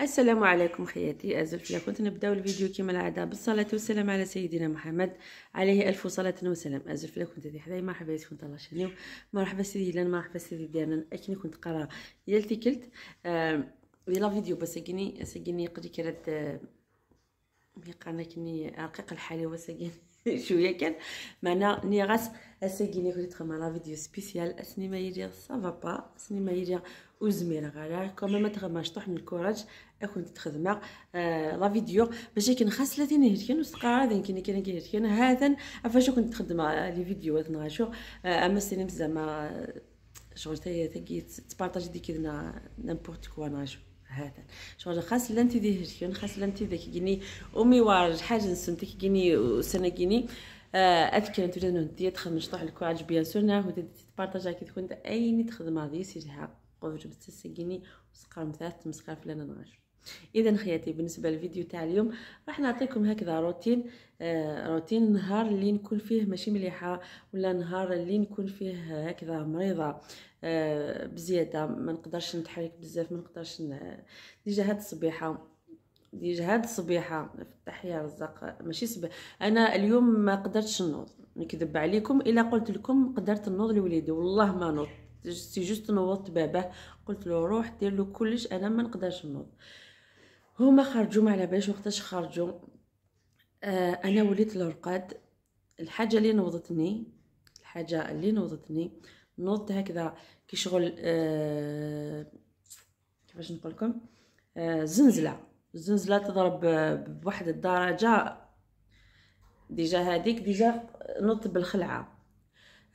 السلام عليكم خياتي الزلفلة كنت نبداو الفيديو كما العاده بالصلاه والسلام على سيدنا محمد عليه الف صلاه وسلام الزلفلة كنت هذه حدايا مرحبا يا كنت الله شنيو مرحبا سيدي لان مرحبا سيدي ديالنا اكني كنت قرا ديال تيكلت لا فيديو بس اكني سجني قدي كرد آه، ميقانا كني رقيق الحالي وسجن شويه كان معنا ني غاس اسكيني كنت تخمم لا فيديو سبيسيال اسني ما يدير سافا با اسني ما يدير وزمير غالا كوما ما تغماش طوح من الكوراج كنت خدمه آه لا فيديو باش كي خاص 30 هركن وسقاره كي كي كي هركن هذا فاش كنت خدمه لي فيديوهات نغاشو آه، اما سينم زعما آه، شغل تاي تاكي تبارطاجي ديك دنا نامبورت كوا نغاشو هذا شغل خاص لا انت دي هركن خاص انت ذاك كيني امي وارج حاجه نسنتي كيني سنه كيني آه اذكر انت لانه دي تخدم نشطح لك عاج بيان سور نا نعم، ناه تبارطاجا كي تكون اي تخدم هذه سيرها جبت تسقيني وسقام ثلاث مسقاف لنا نغاشو اذا خياتي بالنسبه للفيديو تاع اليوم راح نعطيكم هكذا روتين آه روتين نهار اللي نكون فيه ماشي مليحه ولا نهار اللي نكون فيه هكذا مريضه آه بزياده ما نقدرش نتحرك بزاف ما نقدرش ديجا هاد الصبيحه ديجا هاد الصبيحه فتح يا رزاق ماشي صبيح انا اليوم ما قدرتش نوض نكذب عليكم الا قلت لكم قدرت نوض لوليدي والله ما نوض سي جوست نوضت باباه قلت له روح دير له كلش انا ما نقدرش نوض هما خرجوا ما على باش وقتاش خرجوا آه انا وليت الرقاد الحاجه اللي نوضتني الحاجه اللي نوضتني نوضت هكذا كي شغل آه كيفاش نقول لكم آه زنزله الزنزله تضرب بواحد الدرجه ديجا هذيك ديجا نوضت بالخلعه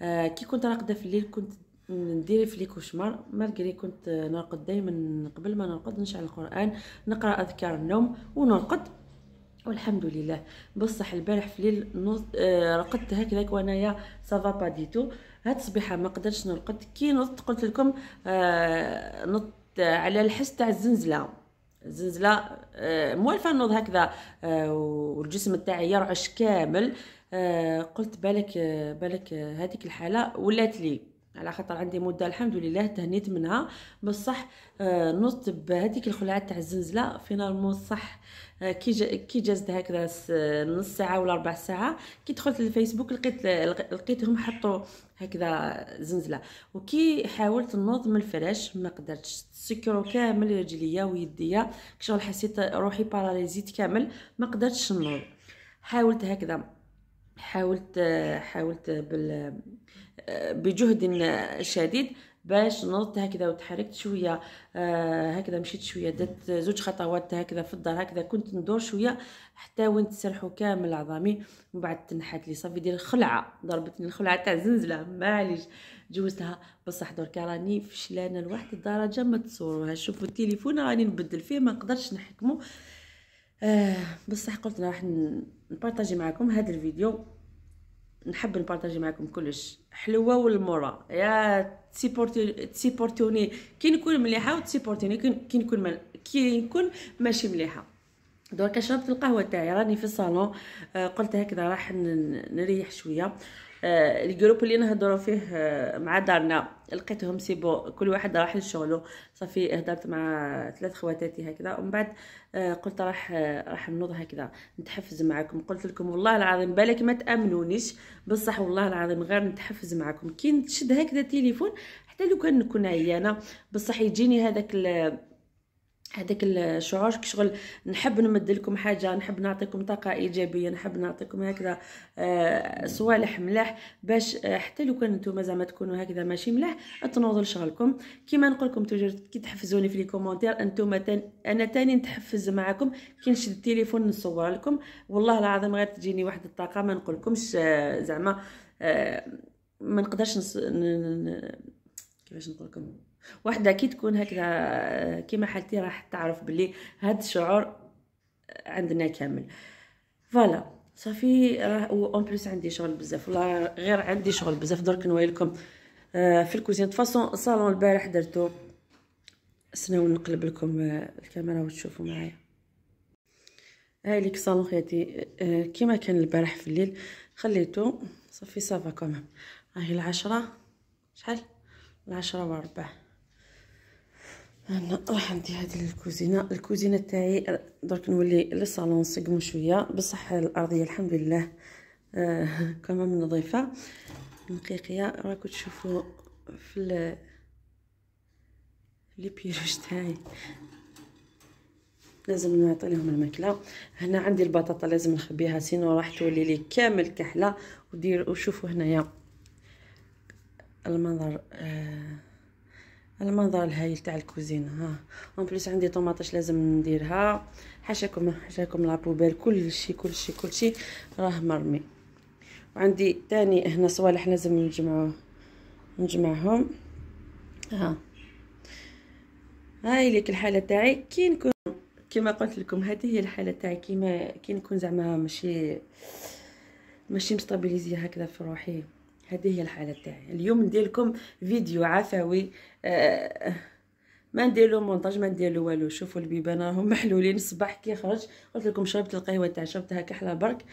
آه كي كنت راقده في الليل كنت ندير لي كوشمار مالغري كنت نرقد دائما قبل ما نرقد نشعل القران نقرا اذكار النوم ونرقد والحمد لله بصح البارح في الليل نوض آه، رقدت هكذاك وانايا سافا با ديتو هاد الصبيحه ما قدرتش نرقد كي نوضت قلت لكم آه، نط على الحس تاع الزنزله الزنزله آه موالفه نوض هكذا آه والجسم تاعي يرعش كامل آه قلت بالك آه، بالك هذيك الحاله ولات لي على خاطر عندي مده الحمد لله تهنيت منها بصح آه نصت بهذيك الخلعه تاع الزنزله فينالمون صح آه، كي جا كي جازت هكذا نص ساعه ولا ربع ساعه كي دخلت للفيسبوك لقيت لقيتهم حطوا هكذا زنزله وكي حاولت نوض من الفراش ما قدرتش سكروا كامل رجليا ويديا كشغل حسيت روحي باراليزيت كامل ما قدرتش نوض حاولت هكذا حاولت آه، حاولت بال بجهد شديد باش نضت هكذا وتحركت شويه آه، هكذا مشيت شويه درت زوج خطوات هكذا في الدار هكذا كنت ندور شويه حتى وين تسرحوا كامل عظامي من بعد تنحت لي صافي ديال الخلعه ضربتني الخلعه تاع زنزله معليش جوزتها بصح درك راني فشلانه لواحد الدرجه ما تصوروها شوفوا التليفون راني نبدل فيه ما نقدرش نحكمه آه، بصح قلت راح نبارطاجي معكم هذا الفيديو نحب نبارطاجي معكم كلش حلوه والمره يا تسيبورتي تسيبورتوني كي نكون مليحه وتسيبورتوني كي نكون مل... كي نكون ماشي مليحه دونك شربت القهوه تاعي راني في الصالون آه، قلت هكذا راح نريح شويه آه، الجروب اللي نهضروا فيه آه، مع دارنا لقيتهم سيبو كل واحد راح لشغلو صافي هضرت مع ثلاث خواتاتي هكذا ومن بعد آه، قلت راح راح نوض هكذا نتحفز معكم قلت لكم والله العظيم بالك ما تامنونيش بصح والله العظيم غير نتحفز معكم كي نشد هكذا تليفون حتى لو كان نكون عيانه بصح يجيني هذاك هذاك الشعور كشغل نحب نمد لكم حاجه نحب نعطيكم طاقه ايجابيه نحب نعطيكم هكذا آه، صوالح ملاح باش آه، حتى لو كان نتوما زعما تكونوا هكذا ماشي ملاح تنوضوا لشغلكم كيما نقول لكم توجور كي تحفزوني في لي كومونتير انتوما تان انا تاني نتحفز معاكم كي نشد التليفون نصور لكم والله العظيم غير تجيني واحد الطاقه ما نقولكمش آه زعما آه، ما نقدرش نص... ن... ن... كيفاش نقول لكم وحده كي تكون هكذا كيما حالتي راح تعرف بلي هاد الشعور عندنا كامل فوالا صافي راه اون بليس عندي شغل بزاف والله غير عندي شغل بزاف درك نوري لكم آه، في الكوزين فاصون الصالون البارح درتو سناو نقلب لكم آه، الكاميرا وتشوفوا معايا هاي ليك صالون خياتي آه، كيما كان البارح في الليل خليته صافي صافا كمان هاي العشرة شحال العشرة وربع انا راح ندي هذه الكوزينه الكوزينه تاعي درك نولي للصالون سقم شويه بصح الارضيه الحمد لله آه من نظيفه نقيقيه راكو تشوفوا في لي بيروش تاعي لازم نعطي لهم الماكله هنا عندي البطاطا لازم نخبيها سينو راح تولي لي كامل كحله ودير وشوفوا هنايا المنظر آه المنظر الهايل تاع الكوزينه ها اون بليس عندي طوماطيش لازم نديرها حاشاكم حاشاكم لابوبيل كلشي كلشي كلشي راه مرمي وعندي تاني هنا صوالح لازم نجمعوه نجمعهم ها هاي ليك الحاله تاعي كي نكون كما قلت لكم هذه هي الحاله تاعي كيما كي نكون زعما ماشي ماشي مستابيليزي هكذا في روحي هذه هي الحاله تاعي اليوم ندير لكم فيديو عفوي آه، ما ما له مونتاج ما له والو شوفوا البيبان راهم محلولين الصباح كي خرج قلت لكم شربت القهوه تاع شربتها كحله برك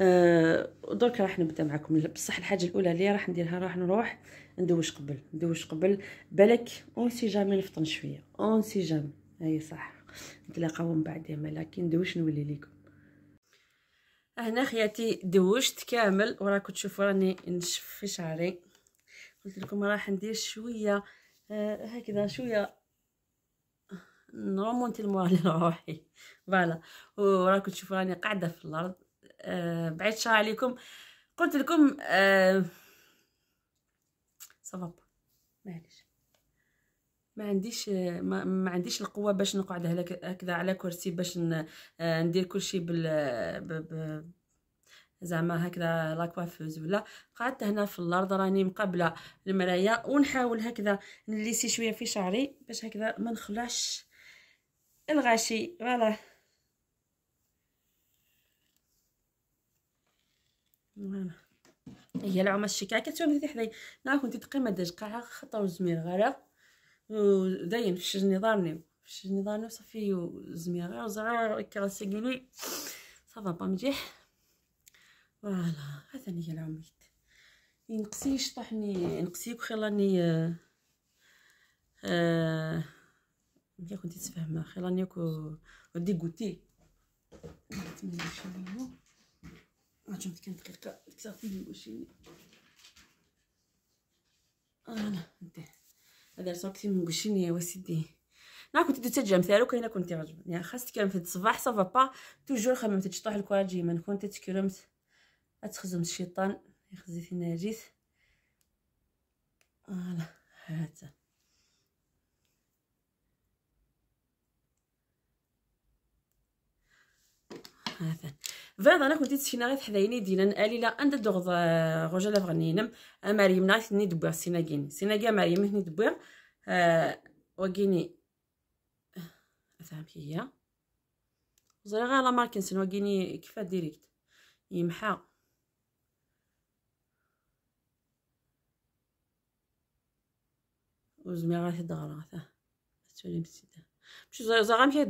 آه درك راح نبدا معكم بصح الحاجه الاولى اللي راح نديرها راح نروح ندوش قبل ندوش قبل بالك اون سي جامي نفطن شويه اون سي جامي اي صح نتلاقاو من بعد يا ملاكي ندوش نولي ليكم هنا خياتي دوشت كامل وراكم تشوفوا راني نشف في شعري قلت لكم راح ندير شويه آه هكذا شويه نرمونتي المورال لروحي فوالا وراكم تشوفوا راني قاعده في الارض آه بعيد شعري عليكم قلت لكم آه صافا معليش ما عنديش ما, ما عنديش القوه باش نقعد هكذا على كرسي باش آه، ندير كلشي بال زعما هكذا لاكوافوز ولا قعدت هنا في الارض راني مقابله المرايه ونحاول هكذا نليسي شويه في شعري باش هكذا ما نخلعش الغاشي فوالا فوالا هي العمر الشكاكه تشوفي حدايا نعرف كنت تقيمه دجقه خطر وزمير غرق وداين فشجني ضارني فشجني ضارني وصافي زميا غير زغير كراسي ساكيلي صافا با مجيح فوالا هذا هي العميد ينقصي يشطحني ينقصي وخلاني آه آه كنت كنتي خلاني كو ودي كوتي تمنى شنو عجبت كان دقيقه كثر في وشيني انا انتهت هذا صوتي مقشين يا وسيدي انا كنت درت تجا مثالو كاينه كنتي عجبني يعني خاص تكرم في الصباح صافا با توجور خممت تشطح الكواجي من كنت تكرمت اتخزم الشيطان يخزي في ناجيث فوالا هذا هذا فاد انا كنت تسينا غير حدايني دينا الي لا اند دوغ آه، رجا لا فغنينم آه، مريم نايت ني دبر سيناكين جيني مريم ني دبر أه وجيني آه، فهمت هي زرا غير لا ماركنسن وجيني كيفا ديريكت يمحى وزمي غير هاد الدغرا تولي مسيده ماشي زرا غير مشي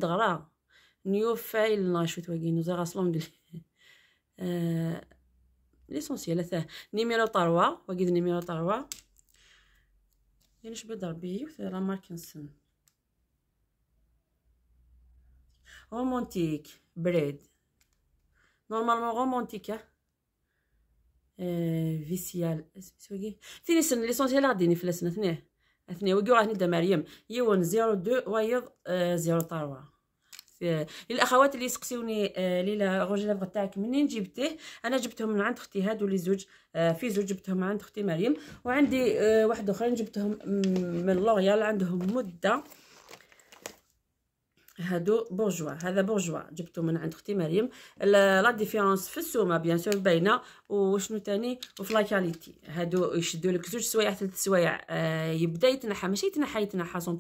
نيو فايل ناشوت واكينو زي غاسلون قلت آه ليسونسيال اثاه نيميرو طروا واكيد نيميرو ينش يعني بدر بي وثي لا مارك نسن رومانتيك بريد نورمالمون رومانتيكه آه. آه فيسيال سويكي ثاني ليسونسيال غاديني في لسنه ثنيه ثنيه وكي راه ندى مريم يون زيرو دو ويض آه، زيرو طروا للاخوات اللي سقسيوني آه، ليلى روجي لافغ تاعك منين جبتيه انا جبتهم من عند اختي هادو لي زوج آه، في زوج جبتهم عند اختي مريم وعندي آه، واحد اخرين جبتهم من لوريال عندهم مده هادو بورجوا هذا بورجوا جبتو من عند اختي مريم لا ديفيرونس في السومه بيان سور باينه وشنو تاني وفي لا كاليتي هادو يشدوا لك زوج سوايع ثلاث سوايع آه يبدا يتنحى ماشي يتنحى يتنحى 100%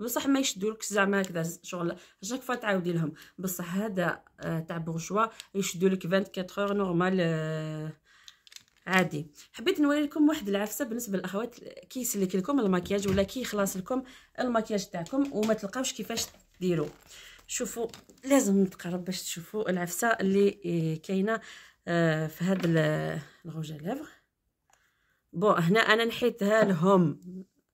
بصح ما يشدوا لك زعما هكذا شغل جاك فوا تعاودي لهم بصح هذا آه تاع بورجوا يشدوا لك 24 اور نورمال آه عادي حبيت نوري لكم واحد العفسه بالنسبه للاخوات كي يسلك لكم المكياج ولا كي يخلص لكم المكياج تاعكم وما تلقاوش كيفاش ديرو شوفوا لازم نتقرب باش تشوفوا العفسه اللي آه، كاينه آه، في هاد الغوجه ليفغ بون هنا انا نحيتها لهم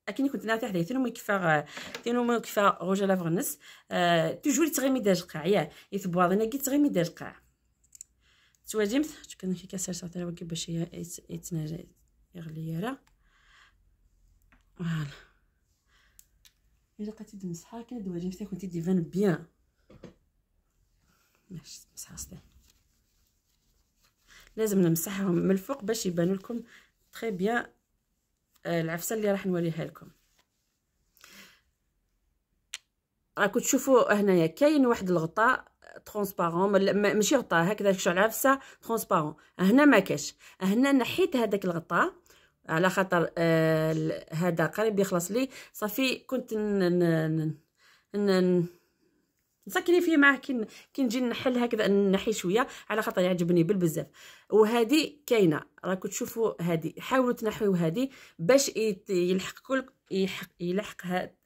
اكني كنت نعطي حدا تينو مكفا تينو مكفا غوجه ليفغ نص آه، توجور تغيمي داج قاع ياه يثبوا انا كي تغيمي داج قاع تواجمت كان كي كاسر صاطره باش يتنجى يغلي يرى فوالا الا بقيتي تمسحها كندوي عليه حتى كنتي ديفان بيان ماشي تمسحها صافي لازم نمسحهم من الفوق باش يبانوا لكم تري بيان آه، العفسه اللي راح نوريها لكم راكم تشوفوا هنايا كاين واحد الغطاء ترونسبارون ماشي غطاء هكذا شعل عفسه ترونسبارون هنا ما كاش هنا نحيت هذاك الغطاء على خاطر آه هذا قريب يخلص لي صافي كنت نسكري فيه معاه كي كي نجي نحل هكذا نحي شويه على خاطر يعجبني بالبزاف وهذه كاينه راكم تشوفوا هذه حاولوا تنحيو هذه باش يلحق كل يحق يلحق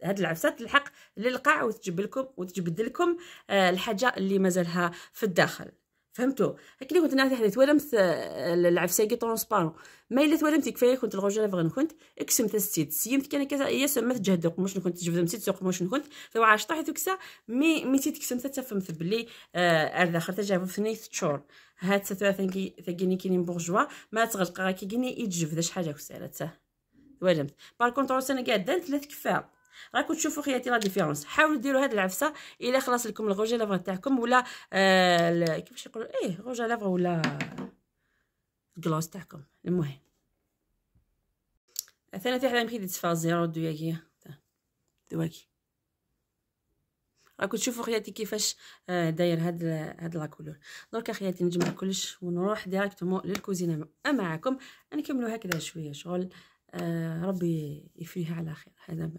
هاد العفسه تلحق للقاع وتجبد لكم وتجبد آه، الحاجه اللي مازالها في الداخل فهمتوا هكذا كنت نعرف حديث ولمت آه، العفساقي ترونسبارون ما الا توالمت كفايه كنت الرجال فغن كنت اكسمت السيد سيمت كان كذا يا سمت جهد قموش كنت جبد مسيت سوق قموش كنت لو عاش طاحت كسا مي مي تيت كسمت تفهمت بلي آه اردا خرت جاب في ثني شهور هات ثلاثه ثقيني كيني بورجوا ما تغلق كي كيني يتجفد شحال هاك سالت ولمت باركونت كونتر قاعده ثلاث كفاه راكم تشوفوا خياتي لا ديفيرونس حاولوا ديروا هاد العفسه الا خلاص لكم الغوجي لافغ تاعكم ولا آه كيفاش يقولوا ايه غوجا لافغ ولا الكلاص تاعكم المهم ثلاثة حدا مكي تدفع زيرو دو ياكي راكم تشوفوا خياتي كيفاش آه، داير هاد هاد كولور دونك خياتي نجمع كلش ونروح ديريكتومون للكوزينه معاكم نكملوا هكذا شويه شغل آه، ربي يفيها على خير هذا ما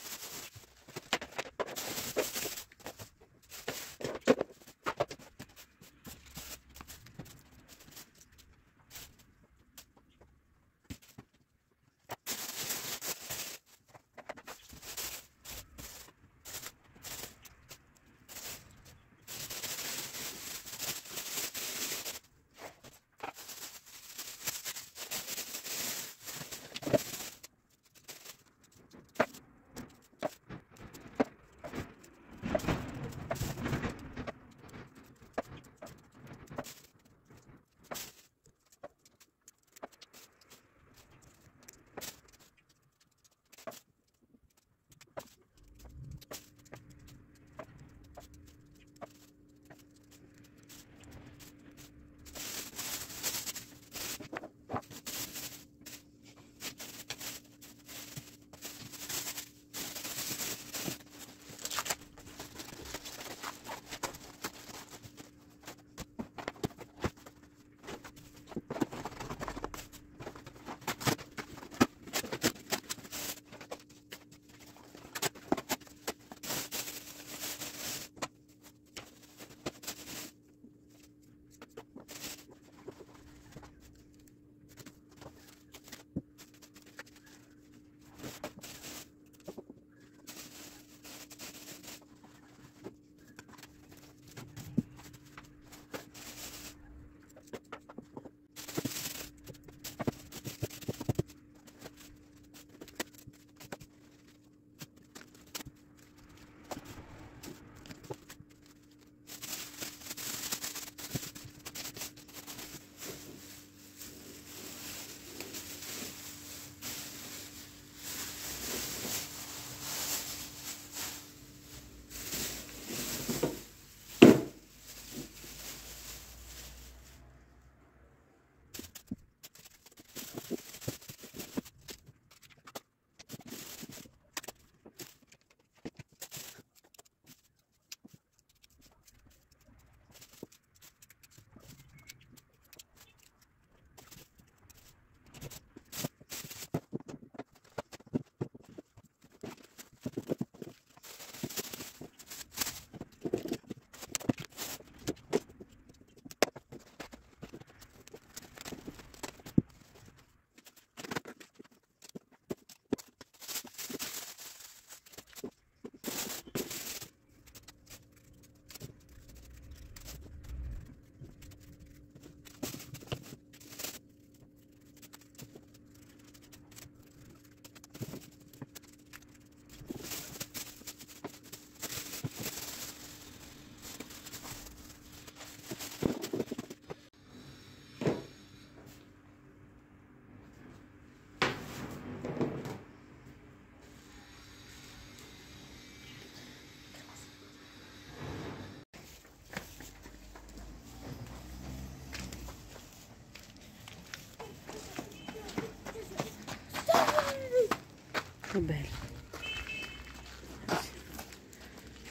نخبيها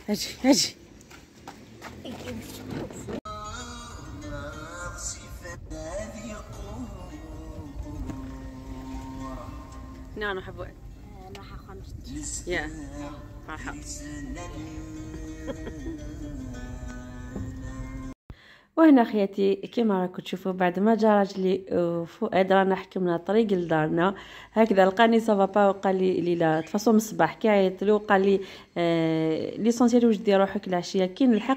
اجي اجي نعم احب راح خمسة يا وهنا خياتي كيما راكم تشوفوا بعد ما جا راجلي آه، فؤاد رانا حكمنا طريق لدارنا هكذا لقاني سافا با وقال لي ليلى تفاصو من الصباح كي عيط له وقال لي آه ليسونسيال واش دير روحك العشيه كي نلحق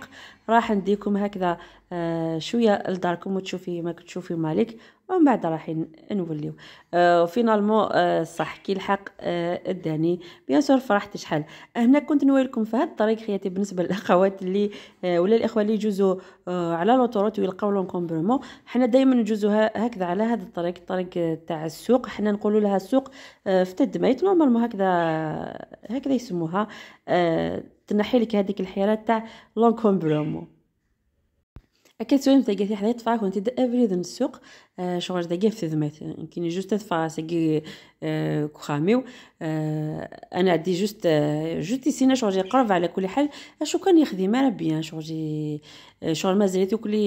راح نديكم هكذا آه، شويه لداركم وتشوفي ما كتشوفي مالك ومن بعد راح نوليو آه فينالمون آه صح كي الحق آه اداني بيان سور فرحت شحال هنا كنت نوي لكم في هذا الطريق خياتي بالنسبه للاخوات اللي آه ولا الاخوه اللي يجوزوا آه على لوطوروت ويلقاو لونكومبرمون حنا دائما نجوزوا هكذا على هذا الطريق الطريق آه، تاع السوق حنا نقولوا لها السوق آه في تدميت نورمالمون هكذا هكذا يسموها آه تنحي لك هذيك الحيره تاع لونكومبرمون اكيد سوين تلقى في حدا يدفع كون تدقى بريد من السوق آه، شغل تلقاه في ذمات يمكن جوست تدفع ساكي آه كخاميو آه، انا عندي جوست آه، جوست سينا شغل قرب على كل حال اشو كان يخدم ما ربي نعم شغل شغل مازالت وكلي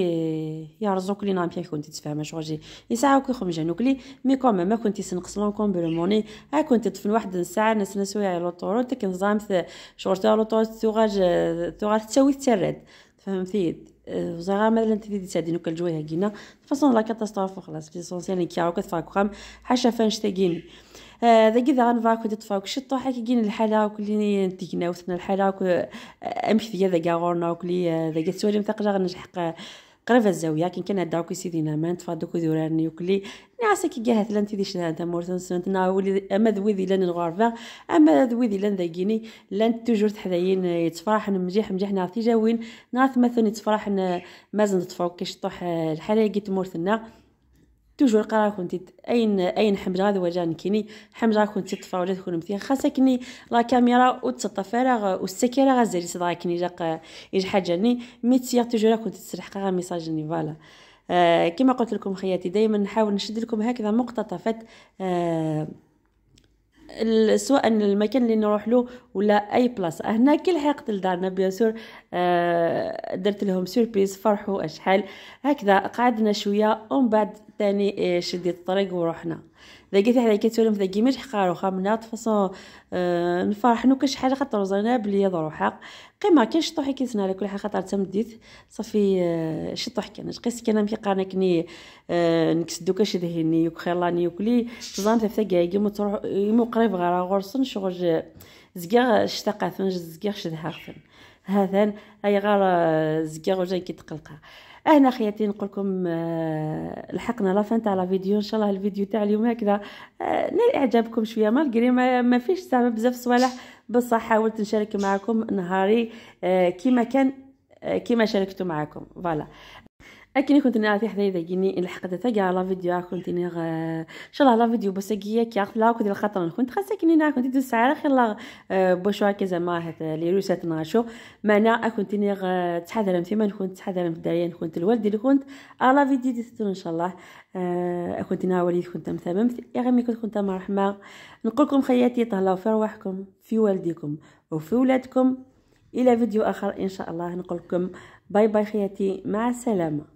يرزق كلي نام بيان كنت تفهم شغل يساعة وكي خمجة نوكلي مي كوما ما كنت سنقص لونكم بلوموني ها كنت تدفن واحد الساعة ناس نسوي على لوطوروت كنظام شغل تاع لوطوروت تغاج تغاج تسرد فهمتي وزعما مثلا تدي تساعدين وكل جويها كينا فاصون لا كاتاستروف وخلاص في سونسيال كي راك تفاك خام حاشا فانش تاكيني هذا كي كذا غنفاك ودي تفاك شطو حكي كين الحالة وكلي نتيكنا وثنا الحالة امشي ذا غاغورنا وكلي ذا تسولي مثقله غنجحق قريب الزاويه كي كان هدا سيدي نعمان تفادو كي دورارني نيوكلي نعسى كي قاهت لان تيدي شنها انت مورتن سنت نا ولي اما ذوي ذي لان الغرفه اما ذوي ذي لان ذاكيني لان توجور تحداين آه، يتفرحن مجيح مجيح نعرف تيجاوين نعرف مثلا يتفرحن مازن تفوق كيش طوح آه، الحاله كي تمورتنا توجور قرار كنت اين اين حمجه هذا وجان كيني حمجه كنت تفاوله تكون مثيا خاصكني لا كاميرا وتتفرغ والسكيره غازالي صدا كيني جاق اج حاجه ني ميتسيا توجور كنت تسرح غا ميساجني فوالا آه كما قلت لكم خياتي دائما نحاول نشد لكم هكذا مقتطفات آه سواء المكان اللي نروح له ولا اي بلاصه هنا كي لحقت لدارنا بيان سور آه درت لهم سوربريز فرحوا اشحال هكذا قعدنا شويه ومن بعد تاني آه، شديت الطريق ورحنا لقيت حدا كيتولم ذاقي مش حقارو خامنا تفاصون أه نفرح نو كاش حاجه خاطر زينا بلي ضرو حق قيمه كاين شطوحي كيسنا على كل حاجه خاطر تمديت صافي آه، شي شطوح كان قيس كان في قانا كني آه، نكسدو كاش ذهني يوك خيلاني يوكلي زان ثلاثه كايكي متروح يمو قريب غرا غرسن شغل زكاغ ثنج زكاغ شدهاغثن هذا هي غير زكاغ وجا كيتقلقا انا خياتي نقول لكم آه، لحقنا لا فان تاع لا فيديو ان شاء الله الفيديو تاع اليوم هكذا آه، نال اعجابكم شويه مالغري ما, ما فيش زعما بزاف صوالح بصح حاولت نشارك معكم نهاري آه، كيما كان كيما شاركته معكم فوالا اكني كنت نعرفي حدا يدقيني الحقدة كاع لا فيديو كنت غ ان شاء الله لا فيديو بس كي كي لا كنت الخطر كنت خاصة كني نعرف كنت دوز ساعة خير لا آه، بوشو هكا زعما لي روسات ناشو ما انا كنت غ تحذر ما كنت تحذر في الدريان كنت الولد اللي كنت آه، لا فيديو ديستون ان شاء الله آه، كنت نا وليد كنت مثمم يا غمي كنت كنت مرحمة نقول لكم خياتي تهلاو في رواحكم في والديكم وفي ولادكم الى فيديو اخر ان شاء الله نقول لكم باي باي خياتي مع السلامه